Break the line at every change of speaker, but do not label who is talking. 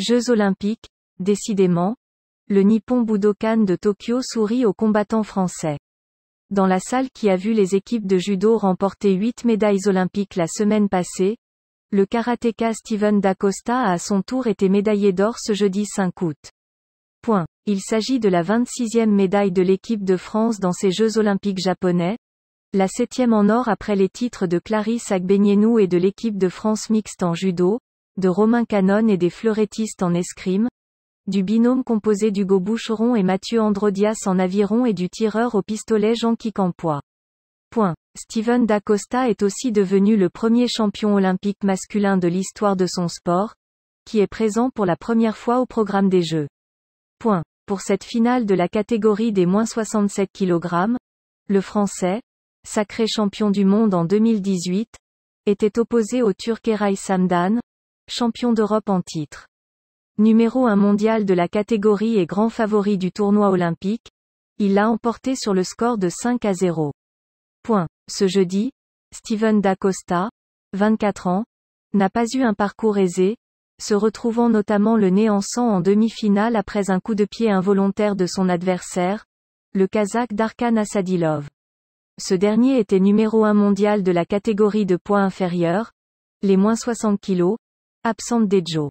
Jeux olympiques, décidément, le Nippon Budokan de Tokyo sourit aux combattants français. Dans la salle qui a vu les équipes de judo remporter 8 médailles olympiques la semaine passée, le karatéka Steven Dacosta a à son tour été médaillé d'or ce jeudi 5 août. Point. Il s'agit de la 26e médaille de l'équipe de France dans ces Jeux olympiques japonais, la septième en or après les titres de Clarisse Agbenienou et de l'équipe de France mixte en judo, de Romain Canon et des fleurettistes en escrime, du binôme composé d'Hugo Boucheron et Mathieu Androdias en aviron et du tireur au pistolet Jean Kicampois. Point. Steven Dacosta est aussi devenu le premier champion olympique masculin de l'histoire de son sport, qui est présent pour la première fois au programme des Jeux. Pour cette finale de la catégorie des moins 67 kg, le Français, sacré champion du monde en 2018, était opposé au Turc Samdan, champion d'Europe en titre. Numéro 1 mondial de la catégorie et grand favori du tournoi olympique, il l'a emporté sur le score de 5 à 0. Ce jeudi, Steven Dacosta, 24 ans, n'a pas eu un parcours aisé, se retrouvant notamment le nez en sang en demi-finale après un coup de pied involontaire de son adversaire, le Kazakh Darkan Asadilov. Ce dernier était numéro 1 mondial de la catégorie de poids inférieur, les moins 60 kg, Absente des Joe.